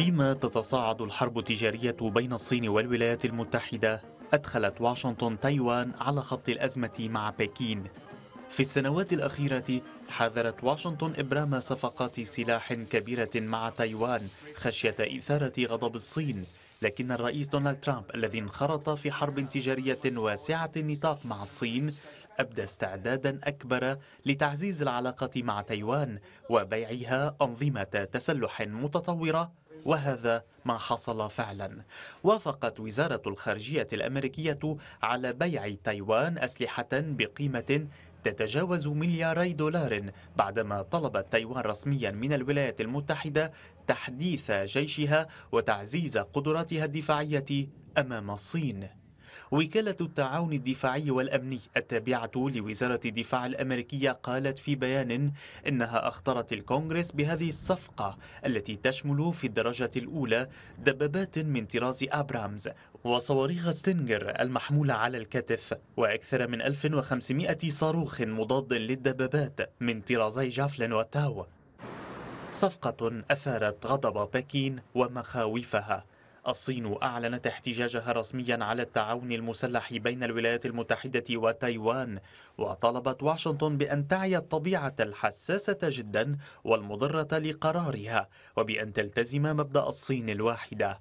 فيما تتصاعد الحرب التجارية بين الصين والولايات المتحدة أدخلت واشنطن تايوان على خط الأزمة مع بكين في السنوات الأخيرة حذرت واشنطن إبرام صفقات سلاح كبيرة مع تايوان خشية إثارة غضب الصين لكن الرئيس دونالد ترامب الذي انخرط في حرب تجارية واسعة النطاق مع الصين أبدى استعدادا أكبر لتعزيز العلاقة مع تايوان وبيعها أنظمة تسلح متطورة وهذا ما حصل فعلا وافقت وزارة الخارجية الأمريكية على بيع تايوان أسلحة بقيمة تتجاوز ملياري دولار بعدما طلبت تايوان رسميا من الولايات المتحدة تحديث جيشها وتعزيز قدراتها الدفاعية أمام الصين وكالة التعاون الدفاعي والأمني التابعة لوزارة الدفاع الأمريكية قالت في بيان إنها أخطرت الكونغرس بهذه الصفقة التي تشمل في الدرجة الأولى دبابات من طراز أبرامز وصواريخ ستينجر المحمولة على الكتف وأكثر من 1500 صاروخ مضاد للدبابات من طرازي جافلن وتاو صفقة أثارت غضب بكين ومخاوفها الصين أعلنت احتجاجها رسميا على التعاون المسلح بين الولايات المتحدة وتايوان وطالبت واشنطن بأن تعي الطبيعة الحساسة جدا والمضرة لقرارها وبأن تلتزم مبدأ الصين الواحدة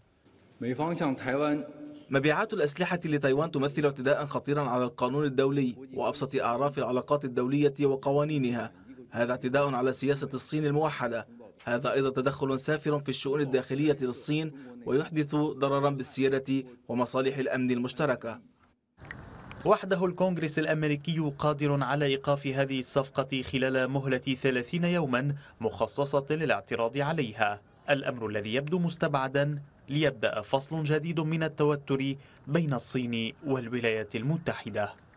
مبيعات الأسلحة لتايوان تمثل اعتداء خطيرا على القانون الدولي وأبسط أعراف العلاقات الدولية وقوانينها هذا اعتداء على سياسة الصين الموحدة هذا أيضا تدخل سافر في الشؤون الداخلية للصين ويحدث ضررا بالسيادة ومصالح الأمن المشتركة وحده الكونغرس الأمريكي قادر على إيقاف هذه الصفقة خلال مهلة 30 يوما مخصصة للاعتراض عليها الأمر الذي يبدو مستبعدا ليبدأ فصل جديد من التوتر بين الصين والولايات المتحدة